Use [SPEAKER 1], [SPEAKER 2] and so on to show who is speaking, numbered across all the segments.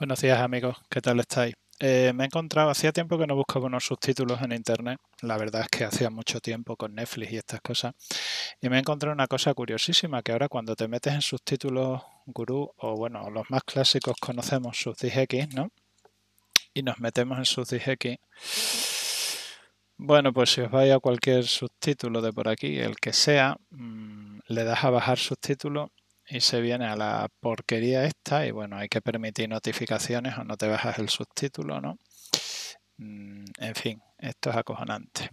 [SPEAKER 1] Buenos días amigos, ¿qué tal estáis? Eh, me he encontrado, hacía tiempo que no buscaba unos subtítulos en internet, la verdad es que hacía mucho tiempo con Netflix y estas cosas, y me he encontrado una cosa curiosísima, que ahora cuando te metes en subtítulos gurú, o bueno, los más clásicos conocemos X, ¿no? Y nos metemos en X. Bueno, pues si os vais a cualquier subtítulo de por aquí, el que sea, mm, le das a bajar subtítulo y se viene a la porquería esta y bueno, hay que permitir notificaciones o no te bajas el subtítulo, ¿no? Mm, en fin, esto es acojonante.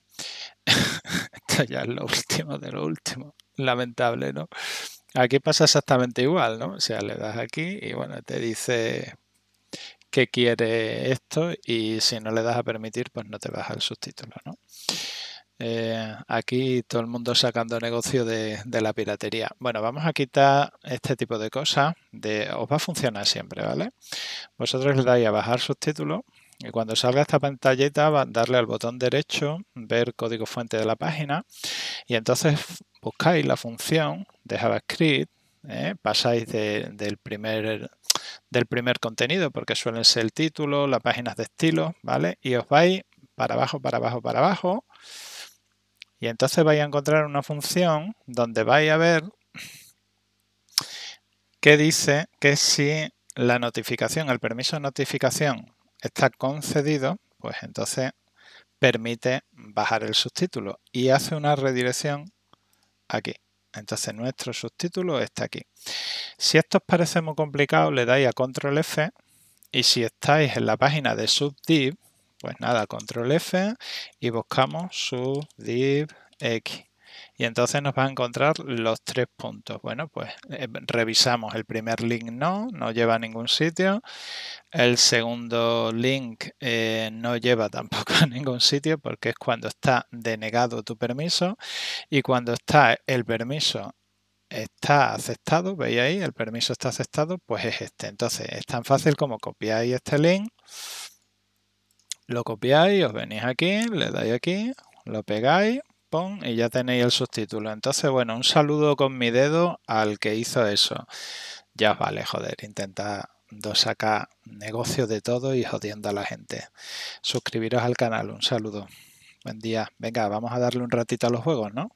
[SPEAKER 1] esto ya es lo último de lo último. Lamentable, ¿no? Aquí pasa exactamente igual, ¿no? O sea, le das aquí y bueno, te dice que quiere esto y si no le das a permitir, pues no te baja el subtítulo, ¿no? Eh, aquí todo el mundo sacando negocio de, la piratería. Bueno, vamos a quitar este tipo de cosas. De, os va a funcionar siempre, ¿vale? Vosotros le dais a bajar subtítulos y cuando salga esta pantallita, va a darle al botón derecho, ver código fuente de la página y entonces buscáis la función de JavaScript, ¿eh? pasáis del primer del primer contenido, porque suelen ser el título, las páginas de estilo, ¿vale? Y os vais para abajo, para abajo, para abajo, y entonces vais a encontrar una función donde vais a ver que dice que si la notificación, el permiso de notificación está concedido, pues entonces permite bajar el subtítulo y hace una redirección aquí. Entonces nuestro subtítulo está aquí. Si esto os parece muy complicado, le dais a control F y si estáis en la página de subdiv, pues nada, control F y buscamos su div x. Y entonces nos va a encontrar los tres puntos. Bueno, pues eh, revisamos. El primer link no, no lleva a ningún sitio. El segundo link eh, no lleva tampoco a ningún sitio porque es cuando está denegado tu permiso. Y cuando está el permiso está aceptado, veis ahí, el permiso está aceptado, pues es este. Entonces es tan fácil como copiáis este link lo copiáis, os venís aquí, le dais aquí, lo pegáis, pon, y ya tenéis el subtítulo. Entonces, bueno, un saludo con mi dedo al que hizo eso. Ya os vale, joder, dos sacar negocio de todo y jodiendo a la gente. Suscribiros al canal, un saludo. Buen día. Venga, vamos a darle un ratito a los juegos, ¿no?